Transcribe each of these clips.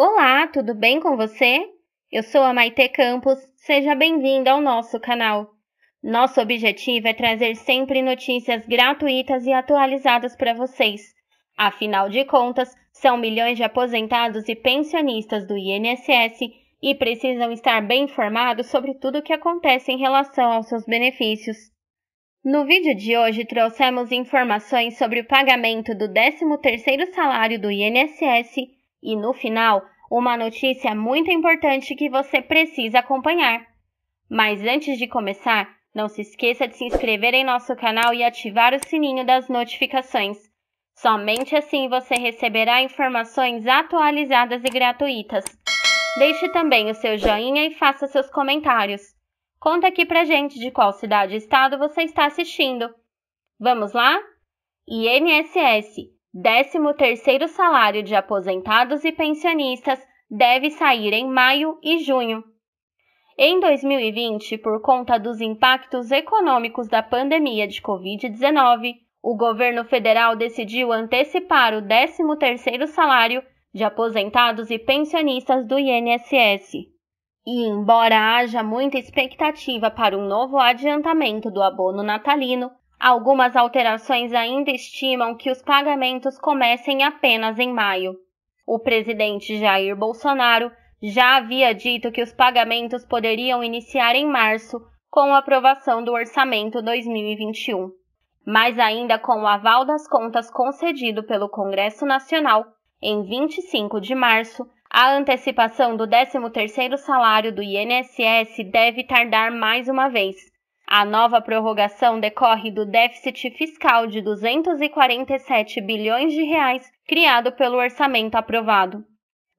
Olá, tudo bem com você? Eu sou a Maite Campos, seja bem-vinda ao nosso canal. Nosso objetivo é trazer sempre notícias gratuitas e atualizadas para vocês. Afinal de contas, são milhões de aposentados e pensionistas do INSS e precisam estar bem informados sobre tudo o que acontece em relação aos seus benefícios. No vídeo de hoje trouxemos informações sobre o pagamento do 13º salário do INSS e no final, uma notícia muito importante que você precisa acompanhar. Mas antes de começar, não se esqueça de se inscrever em nosso canal e ativar o sininho das notificações. Somente assim você receberá informações atualizadas e gratuitas. Deixe também o seu joinha e faça seus comentários. Conta aqui pra gente de qual cidade e estado você está assistindo. Vamos lá? INSS 13º salário de aposentados e pensionistas deve sair em maio e junho. Em 2020, por conta dos impactos econômicos da pandemia de COVID-19, o governo federal decidiu antecipar o 13º salário de aposentados e pensionistas do INSS. E embora haja muita expectativa para um novo adiantamento do abono natalino, Algumas alterações ainda estimam que os pagamentos comecem apenas em maio. O presidente Jair Bolsonaro já havia dito que os pagamentos poderiam iniciar em março com a aprovação do orçamento 2021. Mas ainda com o aval das contas concedido pelo Congresso Nacional em 25 de março, a antecipação do 13º salário do INSS deve tardar mais uma vez, a nova prorrogação decorre do déficit fiscal de 247 bilhões de reais criado pelo orçamento aprovado.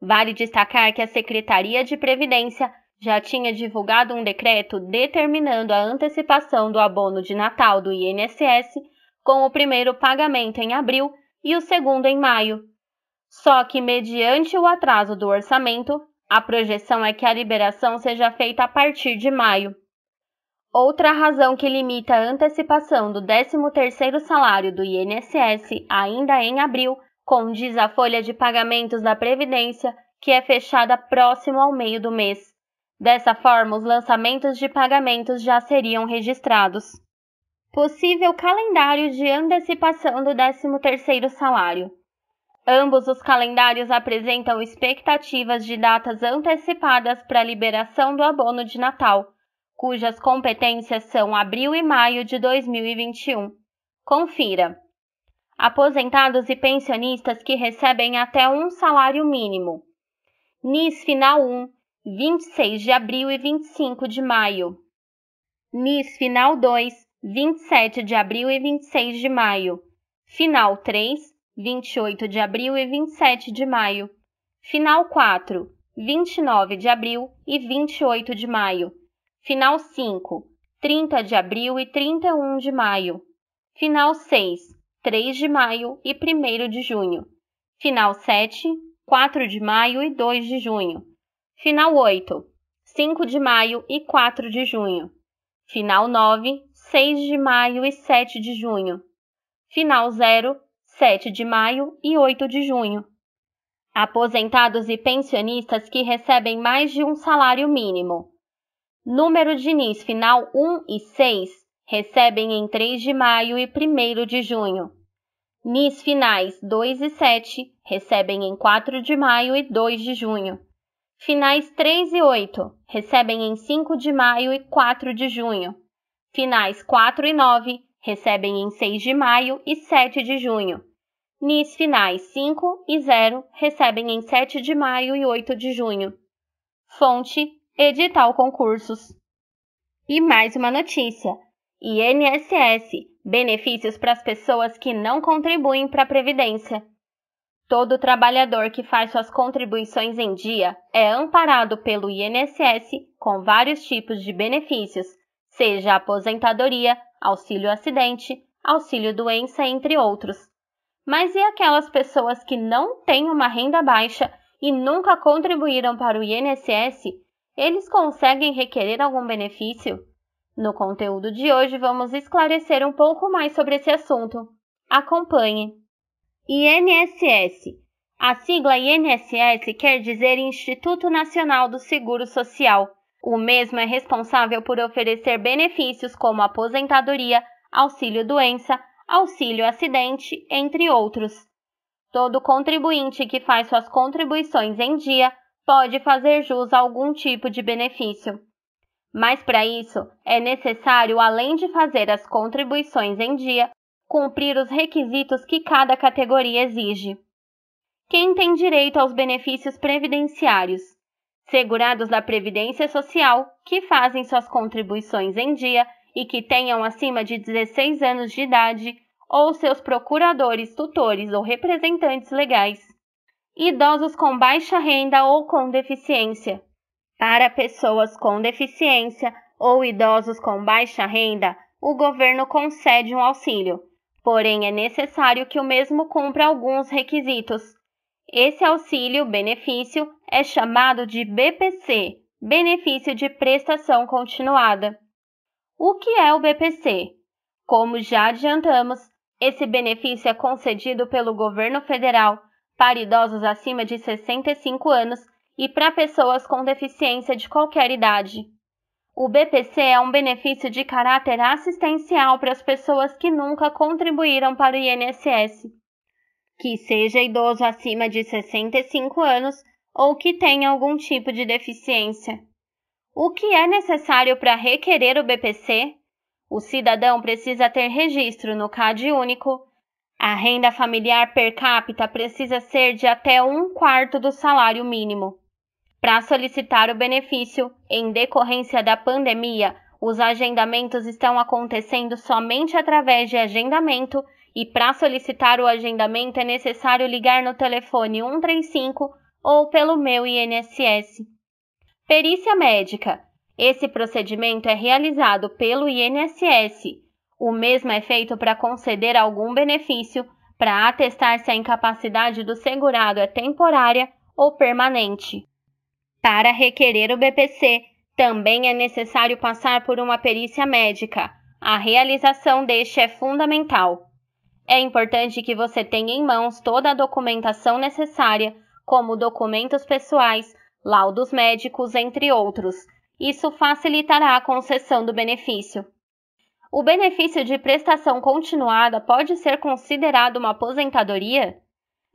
Vale destacar que a Secretaria de Previdência já tinha divulgado um decreto determinando a antecipação do abono de Natal do INSS, com o primeiro pagamento em abril e o segundo em maio. Só que, mediante o atraso do orçamento, a projeção é que a liberação seja feita a partir de maio. Outra razão que limita a antecipação do 13º salário do INSS ainda em abril condiz a folha de pagamentos da Previdência, que é fechada próximo ao meio do mês. Dessa forma, os lançamentos de pagamentos já seriam registrados. Possível calendário de antecipação do 13º salário. Ambos os calendários apresentam expectativas de datas antecipadas para a liberação do abono de Natal cujas competências são abril e maio de 2021. Confira. Aposentados e pensionistas que recebem até um salário mínimo. NIS Final 1, 26 de abril e 25 de maio. NIS Final 2, 27 de abril e 26 de maio. Final 3, 28 de abril e 27 de maio. Final 4, 29 de abril e 28 de maio. Final 5, 30 de abril e 31 de maio. Final 6, 3 de maio e 1 de junho. Final 7, 4 de maio e 2 de junho. Final 8, 5 de maio e 4 de junho. Final 9, 6 de maio e 7 de junho. Final 0, 7 de maio e 8 de junho. Aposentados e pensionistas que recebem mais de um salário mínimo. Número de NIS final 1 e 6 recebem em 3 de maio e 1 de junho. NIS finais 2 e 7 recebem em 4 de maio e 2 de junho. Finais 3 e 8 recebem em 5 de maio e 4 de junho. Finais 4 e 9 recebem em 6 de maio e 7 de junho. NIS finais 5 e 0 recebem em 7 de maio e 8 de junho. Fonte edital concursos. E mais uma notícia: INSS benefícios para as pessoas que não contribuem para a Previdência. Todo trabalhador que faz suas contribuições em dia é amparado pelo INSS com vários tipos de benefícios, seja aposentadoria, auxílio acidente, auxílio doença, entre outros. Mas e aquelas pessoas que não têm uma renda baixa e nunca contribuíram para o INSS eles conseguem requerer algum benefício? No conteúdo de hoje, vamos esclarecer um pouco mais sobre esse assunto. Acompanhe! INSS a sigla INSS quer dizer Instituto Nacional do Seguro Social. O mesmo é responsável por oferecer benefícios como aposentadoria, auxílio doença, auxílio acidente, entre outros. Todo contribuinte que faz suas contribuições em dia pode fazer jus a algum tipo de benefício. Mas para isso é necessário, além de fazer as contribuições em dia, cumprir os requisitos que cada categoria exige. Quem tem direito aos benefícios previdenciários? Segurados da Previdência Social que fazem suas contribuições em dia e que tenham acima de 16 anos de idade ou seus procuradores, tutores ou representantes legais idosos com baixa renda ou com deficiência. Para pessoas com deficiência ou idosos com baixa renda, o governo concede um auxílio, porém é necessário que o mesmo cumpra alguns requisitos. Esse auxílio benefício é chamado de BPC, benefício de prestação continuada. O que é o BPC? Como já adiantamos, esse benefício é concedido pelo governo federal para idosos acima de 65 anos e para pessoas com deficiência de qualquer idade. O BPC é um benefício de caráter assistencial para as pessoas que nunca contribuíram para o INSS, que seja idoso acima de 65 anos ou que tenha algum tipo de deficiência. O que é necessário para requerer o BPC? O cidadão precisa ter registro no CAD único, a renda familiar per capita precisa ser de até um quarto do salário mínimo. Para solicitar o benefício, em decorrência da pandemia, os agendamentos estão acontecendo somente através de agendamento e para solicitar o agendamento é necessário ligar no telefone 135 ou pelo meu INSS. Perícia médica. Esse procedimento é realizado pelo INSS o mesmo é feito para conceder algum benefício, para atestar se a incapacidade do segurado é temporária ou permanente. Para requerer o BPC, também é necessário passar por uma perícia médica. A realização deste é fundamental. É importante que você tenha em mãos toda a documentação necessária, como documentos pessoais, laudos médicos, entre outros. Isso facilitará a concessão do benefício. O benefício de prestação continuada pode ser considerado uma aposentadoria?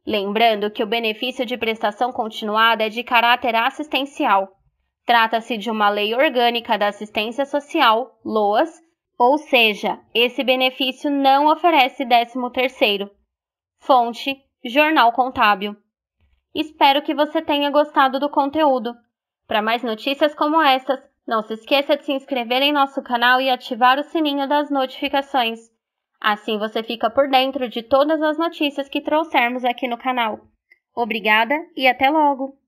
Lembrando que o benefício de prestação continuada é de caráter assistencial. Trata-se de uma lei orgânica da assistência social, LOAS, ou seja, esse benefício não oferece 13º. Fonte: Jornal Contábil. Espero que você tenha gostado do conteúdo. Para mais notícias como estas, não se esqueça de se inscrever em nosso canal e ativar o sininho das notificações. Assim você fica por dentro de todas as notícias que trouxermos aqui no canal. Obrigada e até logo!